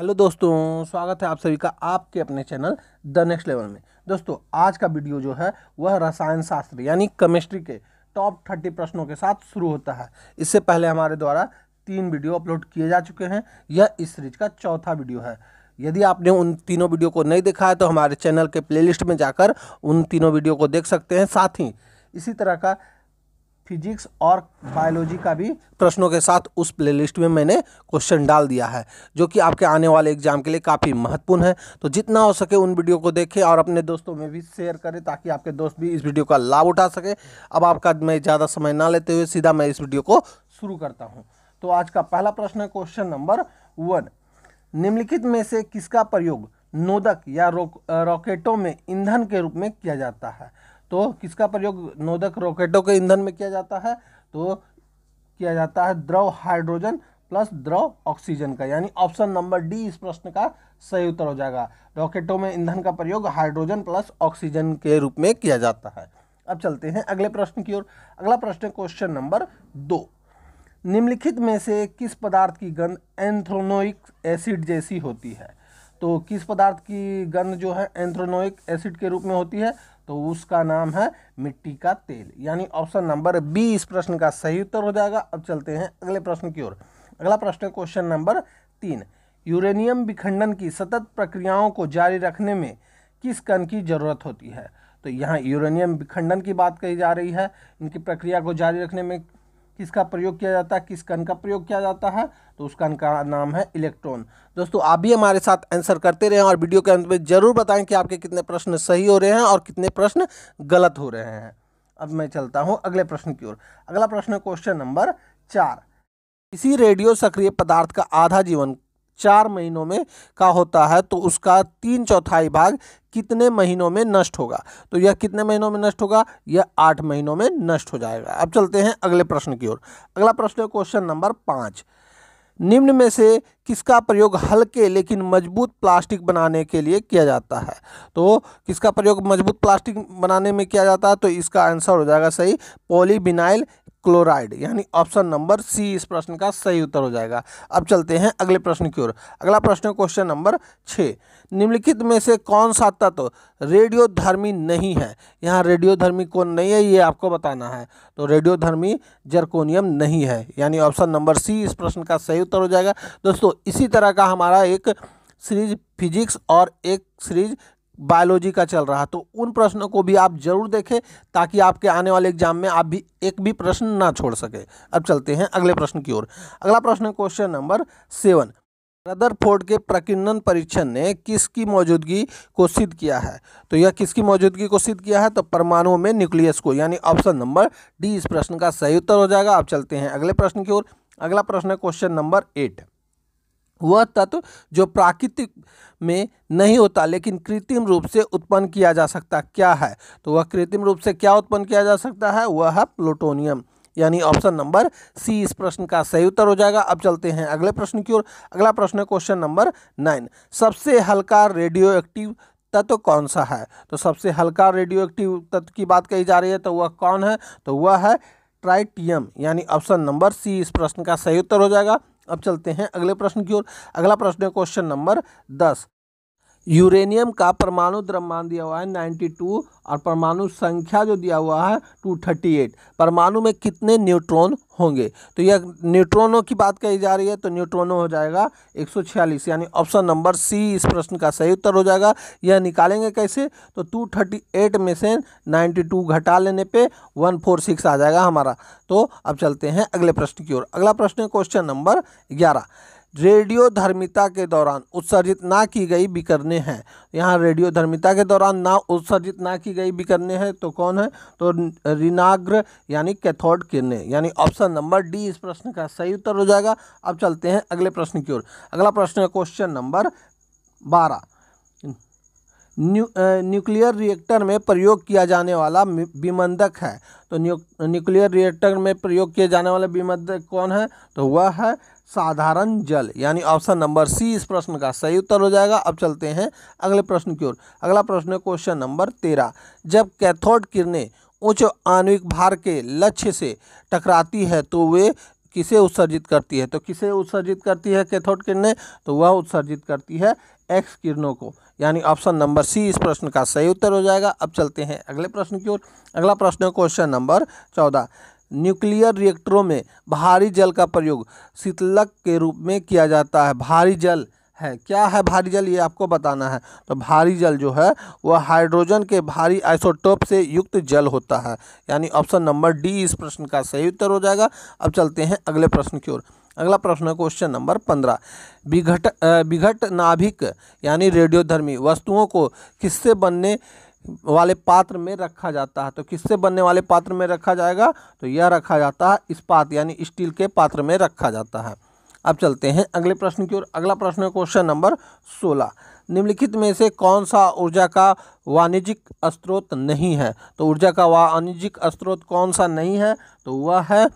hello दोस्तों स्वागत है आप सभी का आपके अपने चैनल द नेक्स्ट लेवल में दोस्तों आज का वीडियो जो है वह रसायन शास्त्र यानी केमिस्ट्री के टॉप थर्टी प्रश्नों के साथ शुरू होता है इससे पहले हमारे द्वारा तीन वीडियो अपलोड किए जा चुके हैं यह इस सीरीज का चौथा वीडियो है यदि आपने उन तीनों वीडियो को नहीं देखा है तो हमारे चैनल के प्लेलिस्ट में जाकर उन तीनों वीडियो को देख सकते हैं साथ ही इसी तरह का फिजिक्स और बायोलॉजी का भी प्रश्नों के साथ उस प्लेलिस्ट में मैंने क्वेश्चन डाल दिया है जो कि आपके आने वाले एग्जाम के लिए काफ़ी महत्वपूर्ण है तो जितना हो सके उन वीडियो को देखें और अपने दोस्तों में भी शेयर करें ताकि आपके दोस्त भी इस वीडियो का लाभ उठा सके अब आपका मैं ज़्यादा समय ना लेते हुए सीधा मैं इस वीडियो को शुरू करता हूँ तो आज का पहला प्रश्न है क्वेश्चन नंबर वन निम्नलिखित में से किसका प्रयोग नोदक या रॉकेटों में ईंधन के रूप में किया जाता है तो किसका प्रयोग नोदक रॉकेटों के ईंधन में किया जाता है तो किया जाता है द्रव हाइड्रोजन प्लस द्रव ऑक्सीजन का यानी ऑप्शन नंबर डी इस प्रश्न का सही उत्तर हो जाएगा रॉकेटों में ईंधन का प्रयोग हाइड्रोजन प्लस ऑक्सीजन के रूप में किया जाता है अब चलते हैं अगले प्रश्न की ओर अगला प्रश्न क्वेश्चन नंबर दो निम्नलिखित में से किस पदार्थ की गंध एंथ्रोनोइक एसिड जैसी होती है तो किस पदार्थ की गंध जो है एंथ्रोनोइक एसिड के रूप में होती है तो उसका नाम है मिट्टी का तेल यानी ऑप्शन नंबर बी इस प्रश्न का सही उत्तर हो जाएगा अब चलते हैं अगले प्रश्न की ओर अगला प्रश्न क्वेश्चन नंबर तीन यूरेनियम विखंडन की सतत प्रक्रियाओं को जारी रखने में किस कण की जरूरत होती है तो यहाँ यूरेनियम विखंडन की बात कही जा रही है इनकी प्रक्रिया को जारी रखने में किसका प्रयोग किया जाता है किस कण का प्रयोग किया जाता है तो उस कण का नाम है इलेक्ट्रॉन दोस्तों आप भी हमारे साथ आंसर करते रहें और वीडियो के अंत में ज़रूर बताएं कि आपके कितने प्रश्न सही हो रहे हैं और कितने प्रश्न गलत हो रहे हैं अब मैं चलता हूँ अगले प्रश्न की ओर अगला प्रश्न क्वेश्चन नंबर चार किसी रेडियो सक्रिय पदार्थ का आधा जीवन चार महीनों में का होता है तो उसका तीन चौथाई भाग कितने महीनों में नष्ट होगा तो यह कितने महीनों में नष्ट होगा यह आठ महीनों में नष्ट हो जाएगा अब चलते हैं अगले प्रश्न की ओर अगला प्रश्न है क्वेश्चन नंबर पाँच निम्न में से किसका प्रयोग हल्के लेकिन मजबूत प्लास्टिक बनाने के लिए किया जाता है तो किसका प्रयोग मजबूत प्लास्टिक बनाने में किया जाता है तो इसका आंसर हो जाएगा सही पॉलीविनाइल क्लोराइड यानी ऑप्शन नंबर सी इस प्रश्न का सही उत्तर हो जाएगा अब चलते हैं अगले प्रश्न की ओर अगला प्रश्न क्वेश्चन नंबर छः निम्नलिखित में से कौन सा तत्व रेडियोधर्मी नहीं है यहाँ रेडियोधर्मी कौन नहीं है ये आपको बताना है तो रेडियोधर्मी जर्कोनियम नहीं है यानी ऑप्शन नंबर सी इस प्रश्न का सही उत्तर हो जाएगा दोस्तों इसी तरह का हमारा एक सीरीज फिजिक्स और एक सीरीज बायोलॉजी का चल रहा तो उन प्रश्नों को भी आप जरूर देखें ताकि आपके आने वाले एग्जाम में आप भी एक भी प्रश्न ना छोड़ सके अब चलते हैं अगले प्रश्न की ओर अगला प्रश्न है क्वेश्चन नंबर सेवन फोर्ड के प्रकीर्णन परीक्षण ने किसकी मौजूदगी को सिद्ध किया है तो यह किसकी मौजूदगी को सिद्ध किया है तो परमाणुओं में न्यूक्लियस को यानी ऑप्शन नंबर डी इस प्रश्न का सही उत्तर हो जाएगा आप चलते हैं अगले प्रश्न की ओर अगला प्रश्न है क्वेश्चन नंबर एट वह तत्व जो प्राकृतिक में नहीं होता लेकिन कृत्रिम रूप से उत्पन्न किया जा सकता क्या है तो वह कृत्रिम रूप से क्या उत्पन्न किया जा सकता है वह है प्लूटोनियम यानी ऑप्शन नंबर सी इस प्रश्न का सही उत्तर हो जाएगा अब चलते हैं अगले प्रश्न की ओर अगला प्रश्न है क्वेश्चन नंबर नाइन सबसे हल्का रेडियो एक्टिव तत्व कौन सा है तो सबसे हल्का रेडियो एक्टिव तत्व की बात कही जा रही है तो वह कौन है तो वह है ट्राइटियम यानी ऑप्शन नंबर सी इस प्रश्न का सही उत्तर हो जाएगा अब चलते हैं अगले प्रश्न की ओर अगला प्रश्न है क्वेश्चन नंबर दस यूरेनियम का परमाणु द्रव्यमान दिया हुआ है 92 और परमाणु संख्या जो दिया हुआ है 238 परमाणु में कितने न्यूट्रॉन होंगे तो यह न्यूट्रॉनों की बात कही जा रही है तो न्यूट्रॉनों हो जाएगा 146 यानी ऑप्शन नंबर सी इस प्रश्न का सही उत्तर हो जाएगा यह निकालेंगे कैसे तो 238 में से 92 घटा लेने पे 146 आ जाएगा हमारा तो अब चलते हैं अगले प्रश्न की ओर अगला प्रश्न है क्वेश्चन नंबर ग्यारह रेडियो धर्मिता के दौरान उत्सर्जित ना की गई विकरने हैं यहाँ रेडियो धर्मिता के दौरान ना उत्सर्जित ना की गई बिकरने हैं तो कौन है तो ऋणाग्र यानी कैथोड किरणें यानी ऑप्शन नंबर डी इस प्रश्न का सही उत्तर हो जाएगा अब चलते हैं अगले प्रश्न की ओर अगला प्रश्न है क्वेश्चन नंबर बारह न्यूक्लियर रिएक्टर में प्रयोग किया जाने वाला विमंदक है तो न्यू न्यूक्लियर रिएक्टर में प्रयोग किया जाने वाला विमंदक कौन है तो वह है साधारण जल यानी ऑप्शन नंबर सी इस प्रश्न का सही उत्तर हो जाएगा अब चलते हैं अगले प्रश्न की ओर अगला प्रश्न है क्वेश्चन नंबर तेरह जब कैथोड किरणें उच्च आणविक भार के लक्ष्य से टकराती है तो वे किसे उत्सर्जित करती है तो किसे उत्सर्जित करती है कैथोड किरणें तो वह उत्सर्जित करती है एक्स किरणों को यानी ऑप्शन नंबर सी इस प्रश्न का सही उत्तर हो जाएगा अब चलते हैं अगले प्रश्न की ओर अगला प्रश्न है क्वेश्चन नंबर चौदह न्यूक्लियर रिएक्टरों में भारी जल का प्रयोग शीतलक के रूप में किया जाता है भारी जल है क्या है भारी जल ये आपको बताना है तो भारी जल जो है वह हाइड्रोजन के भारी आइसोटोप से युक्त जल होता है यानी ऑप्शन नंबर डी इस प्रश्न का सही उत्तर हो जाएगा अब चलते हैं अगले प्रश्न की ओर अगला प्रश्न है क्वेश्चन नंबर पंद्रह विघट विघट नाभिक यानी रेडियोधर्मी वस्तुओं को किससे बनने वाले पात्र में रखा जाता है तो किससे बनने वाले पात्र में रखा जाएगा तो यह रखा जाता है इस्पात यानी स्टील के पात्र में रखा जाता है अब चलते हैं अगले प्रश्न की ओर अगला प्रश्न है क्वेश्चन नंबर सोलह निम्नलिखित में से कौन सा ऊर्जा का वाणिज्यिक स्त्रोत नहीं है तो ऊर्जा का वाणिज्यिक स्त्रोत कौन सा नहीं है तो वह है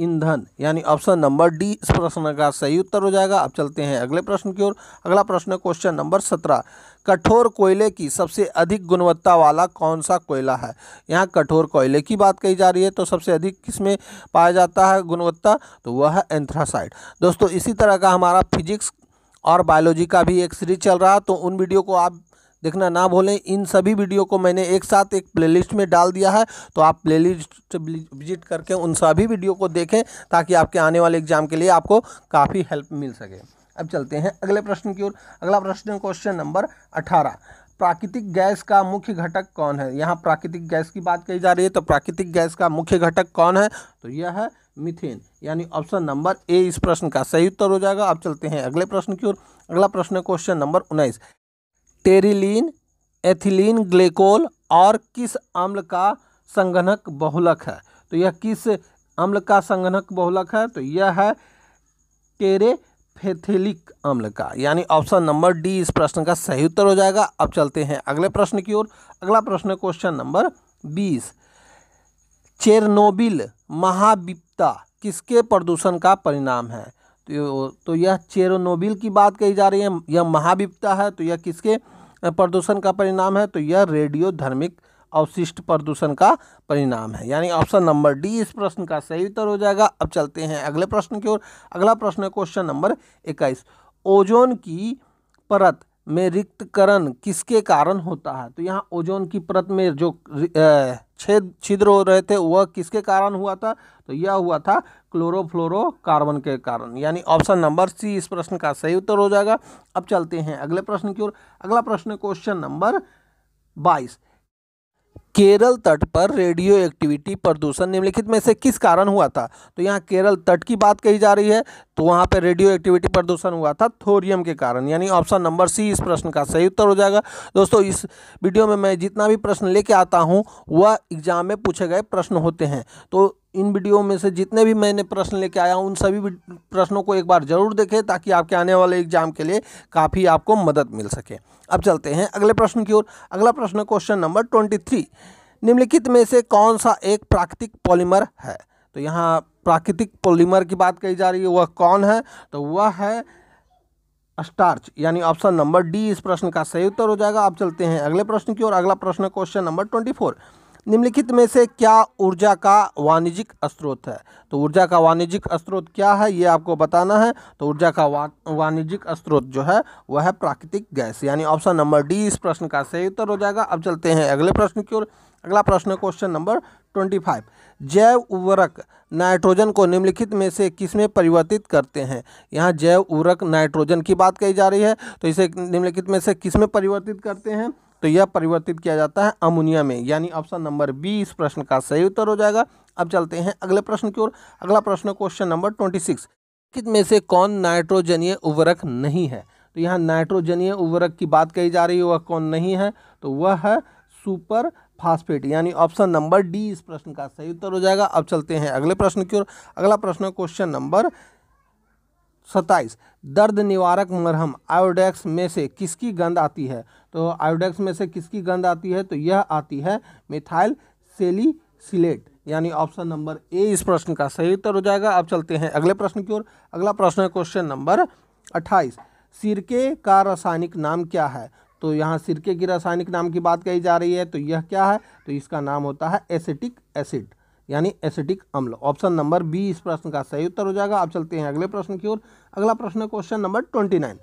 ईंधन यानी ऑप्शन नंबर डी इस प्रश्न का सही उत्तर हो जाएगा अब चलते हैं अगले प्रश्न की ओर अगला प्रश्न है क्वेश्चन नंबर सत्रह कठोर कोयले की सबसे अधिक गुणवत्ता वाला कौन सा कोयला है यहाँ कठोर कोयले की बात कही जा रही है तो सबसे अधिक किसमें पाया जाता है गुणवत्ता तो वह है एंथ्रासाइड दोस्तों इसी तरह का हमारा फिजिक्स और बायोलॉजी का भी एक सीरीज चल रहा तो उन वीडियो को आप देखना ना भूलें इन सभी वीडियो को मैंने एक साथ एक प्लेलिस्ट में डाल दिया है तो आप प्लेलिस्ट विजिट करके उन सभी वीडियो को देखें ताकि आपके आने वाले एग्जाम के लिए आपको काफ़ी हेल्प मिल सके अब चलते हैं अगले प्रश्न की ओर अगला प्रश्न क्वेश्चन नंबर अठारह प्राकृतिक गैस का मुख्य घटक कौन है यहाँ प्राकृतिक गैस की बात कही जा रही है तो प्राकृतिक गैस का मुख्य घटक कौन है तो यह है मिथेन यानी ऑप्शन नंबर ए इस प्रश्न का सही उत्तर हो जाएगा अब चलते हैं अगले प्रश्न की ओर अगला प्रश्न क्वेश्चन नंबर उन्नीस टेरिलीन एथिलीन ग्लेकोल और किस अम्ल का संगणक बहुलक है तो यह किस अम्ल का संगणक बहुलक है तो यह है टेरेफेथिलिक अम्ल का यानी ऑप्शन नंबर डी इस प्रश्न का सही उत्तर हो जाएगा अब चलते हैं अगले प्रश्न की ओर अगला प्रश्न क्वेश्चन नंबर बीस चेरनोबिल महाविपता किसके प्रदूषण का परिणाम है तो तो यह चेरनोबिल की बात कही जा रही है यह महाविपता है तो यह किसके प्रदूषण का परिणाम है तो यह रेडियो धर्मिक अवशिष्ट प्रदूषण का परिणाम है यानी ऑप्शन नंबर डी इस प्रश्न का सही उत्तर हो जाएगा अब चलते हैं अगले प्रश्न की ओर अगला प्रश्न है क्वेश्चन नंबर इक्कीस ओजोन की परत में रिक्तकरण किसके कारण होता है तो यहाँ ओजोन की परत में जो छेद छिद्र हो रहे थे वह किसके कारण हुआ था तो यह हुआ था क्लोरोफ्लोरोकार्बन के कारण यानी ऑप्शन नंबर सी इस प्रश्न का सही उत्तर हो जाएगा अब चलते हैं अगले प्रश्न की ओर अगला प्रश्न क्वेश्चन नंबर बाईस केरल तट पर रेडियो एक्टिविटी प्रदूषण निम्नलिखित में से किस कारण हुआ था तो यहाँ केरल तट की बात कही जा रही है तो वहाँ पर रेडियो एक्टिविटी प्रदूषण हुआ था थोरियम के कारण यानी ऑप्शन नंबर सी इस प्रश्न का सही उत्तर हो जाएगा दोस्तों इस वीडियो में मैं जितना भी प्रश्न लेके आता हूँ वह एग्जाम में पूछे गए प्रश्न होते हैं तो इन वीडियो में से जितने भी मैंने प्रश्न लेके आया हूँ उन सभी प्रश्नों को एक बार ज़रूर देखें ताकि आपके आने वाले एग्जाम के लिए काफ़ी आपको मदद मिल सके अब चलते हैं अगले प्रश्न की ओर अगला प्रश्न क्वेश्चन नंबर ट्वेंटी थ्री निम्नलिखित में से कौन सा एक प्राकृतिक पॉलीमर है तो यहाँ प्राकृतिक पॉलीमर की बात कही जा रही है वह कौन है तो वह है स्टार्च यानी ऑप्शन नंबर डी इस प्रश्न का सही उत्तर हो जाएगा आप चलते हैं अगले प्रश्न की ओर अगला प्रश्न क्वेश्चन नंबर ट्वेंटी फोर निम्नलिखित में से क्या ऊर्जा का वाणिज्यिक स्रोत है तो ऊर्जा का वाणिज्यिक स्रोत क्या है ये आपको बताना है तो ऊर्जा का वाणिज्यिक स्रोत जो है वह है प्राकृतिक गैस यानी ऑप्शन नंबर डी इस प्रश्न का सही उत्तर हो जाएगा अब चलते हैं अगले प्रश्न की ओर अगला प्रश्न क्वेश्चन नंबर ट्वेंटी फाइव जैव उर्वरक नाइट्रोजन को निम्नलिखित में से किस में परिवर्तित करते हैं यहाँ जैव उर्वरक नाइट्रोजन की बात कही जा रही है तो इसे निम्नलिखित में से किस में परिवर्तित करते हैं तो यह परिवर्तित किया जाता है अमोनिया में यानी ऑप्शन नंबर बी इस प्रश्न का सही उत्तर हो जाएगा अब चलते हैं अगले प्रश्न की ओर अगला प्रश्न क्वेश्चन नंबर ट्वेंटी सिक्स में से कौन नाइट्रोजनीय उर्वरक नहीं है तो यहाँ नाइट्रोजनीय उर्वरक की बात कही जा रही है वह कौन नहीं है तो वह है सुपर फास्फेट यानी ऑप्शन नंबर डी इस प्रश्न का सही उत्तर हो जाएगा अब चलते हैं अगले प्रश्न की ओर अगला प्रश्न क्वेश्चन नंबर सत्ताईस दर्द निवारक मरहम आयोडेक्स में से किसकी गंध आती है तो आयोडेक्स में से किसकी गंध आती है तो यह आती है मिथाइल सेलिसिलेट यानी ऑप्शन नंबर ए इस प्रश्न का सही उत्तर हो जाएगा अब चलते हैं अगले प्रश्न की ओर अगला प्रश्न है क्वेश्चन नंबर अट्ठाईस सिरके का रासायनिक नाम क्या है तो यहाँ सिरके की रासायनिक नाम की बात कही जा रही है तो यह क्या है तो इसका नाम होता है एसिटिक एसिड यानी एसिटिक अम्ल ऑप्शन नंबर बी इस प्रश्न का सही उत्तर हो जाएगा आप चलते हैं अगले प्रश्न की ओर अगला प्रश्न क्वेश्चन नंबर ट्वेंटी नाइन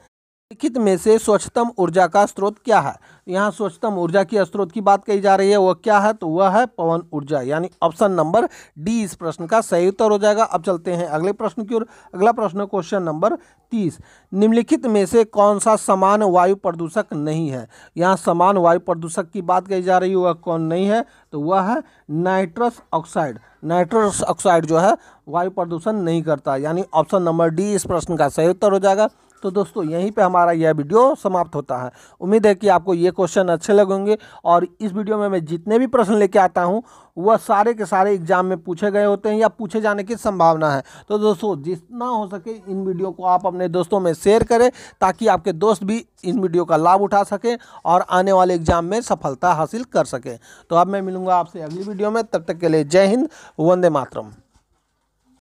निम्नलिखित में से स्वच्छतम ऊर्जा का स्रोत क्या है यहाँ स्वच्छतम ऊर्जा की स्रोत की बात कही जा रही है वह क्या है तो वह है पवन ऊर्जा यानी ऑप्शन नंबर डी इस प्रश्न का सही उत्तर हो जाएगा अब चलते हैं अगले प्रश्न की ओर अगला प्रश्न क्वेश्चन नंबर तीस निम्नलिखित में से कौन सा समान वायु प्रदूषक नहीं है यहाँ समान वायु प्रदूषक की बात कही जा रही है वह कौन नहीं है तो वह है नाइट्रस ऑक्साइड नाइट्रस ऑक्साइड जो है वायु प्रदूषण नहीं करता यानी ऑप्शन नंबर डी इस प्रश्न का सही उत्तर हो जाएगा तो दोस्तों यहीं पे हमारा यह वीडियो समाप्त होता है उम्मीद है कि आपको ये क्वेश्चन अच्छे लगेंगे और इस वीडियो में मैं जितने भी प्रश्न लेके आता हूँ वह सारे के सारे एग्जाम में पूछे गए होते हैं या पूछे जाने की संभावना है तो दोस्तों जितना हो सके इन वीडियो को आप अपने दोस्तों में शेयर करें ताकि आपके दोस्त भी इन वीडियो का लाभ उठा सकें और आने वाले एग्जाम में सफलता हासिल कर सकें तो अब मैं मिलूंगा आपसे अगली वीडियो में तब तक के लिए जय हिंद वंदे मातरम